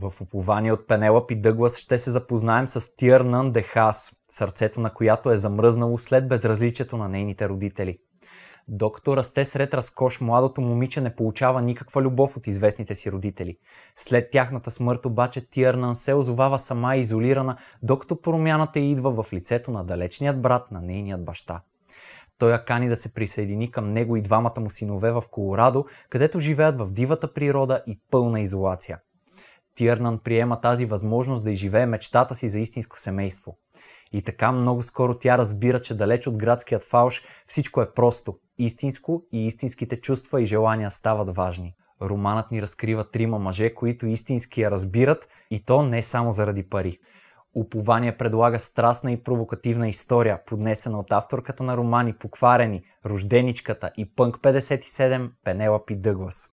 В опование от Пенелап и Дъглас ще се запознаем с Тирнан Дехас, сърцето на която е замръзнало след безразличието на нейните родители. Докато расте сред разкош, младото момиче не получава никаква любов от известните си родители. След тяхната смърт обаче Тиърнан се озовава сама и изолирана, докато промяната идва в лицето на далечният брат на нейният баща. Той я кани да се присъедини към него и двамата му синове в Колорадо, където живеят в дивата природа и пълна изолация. Тирнан приема тази възможност да изживее мечтата си за истинско семейство. И така много скоро тя разбира, че далеч от градският фалш всичко е просто, истинско и истинските чувства и желания стават важни. Романът ни разкрива трима мъже, които истински я разбират и то не само заради пари. Упование предлага страстна и провокативна история, поднесена от авторката на романи Покварени, Рожденичката и Пънк 57 Пенелапи Дъглас.